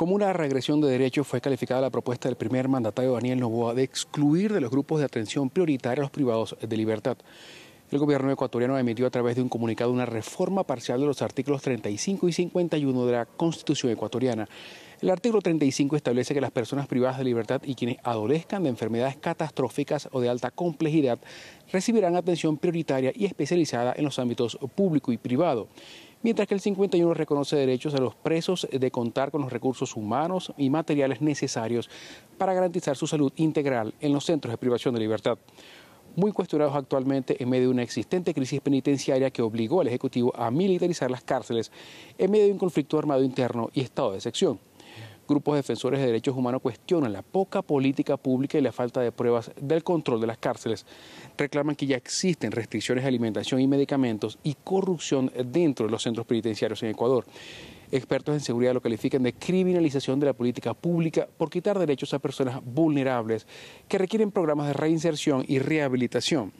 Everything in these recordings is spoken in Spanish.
Como una regresión de derechos fue calificada la propuesta del primer mandatario Daniel Novoa de excluir de los grupos de atención prioritaria a los privados de libertad. El gobierno ecuatoriano emitió a través de un comunicado una reforma parcial de los artículos 35 y 51 de la Constitución ecuatoriana. El artículo 35 establece que las personas privadas de libertad y quienes adolezcan de enfermedades catastróficas o de alta complejidad recibirán atención prioritaria y especializada en los ámbitos público y privado mientras que el 51 reconoce derechos a los presos de contar con los recursos humanos y materiales necesarios para garantizar su salud integral en los centros de privación de libertad muy cuestionados actualmente en medio de una existente crisis penitenciaria que obligó al Ejecutivo a militarizar las cárceles en medio de un conflicto armado interno y estado de sección grupos defensores de derechos humanos cuestionan la poca política pública y la falta de pruebas del control de las cárceles. Reclaman que ya existen restricciones de alimentación y medicamentos y corrupción dentro de los centros penitenciarios en Ecuador. Expertos en seguridad lo califican de criminalización de la política pública por quitar derechos a personas vulnerables que requieren programas de reinserción y rehabilitación.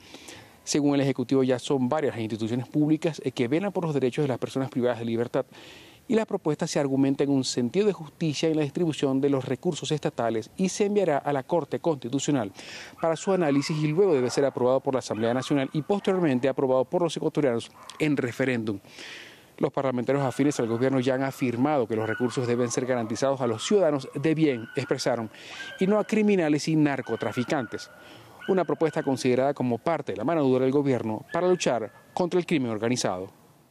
Según el Ejecutivo, ya son varias instituciones públicas que venan por los derechos de las personas privadas de libertad y la propuesta se argumenta en un sentido de justicia en la distribución de los recursos estatales y se enviará a la Corte Constitucional para su análisis y luego debe ser aprobado por la Asamblea Nacional y posteriormente aprobado por los ecuatorianos en referéndum. Los parlamentarios afines al gobierno ya han afirmado que los recursos deben ser garantizados a los ciudadanos de bien, expresaron, y no a criminales y narcotraficantes. Una propuesta considerada como parte de la mano dura del gobierno para luchar contra el crimen organizado.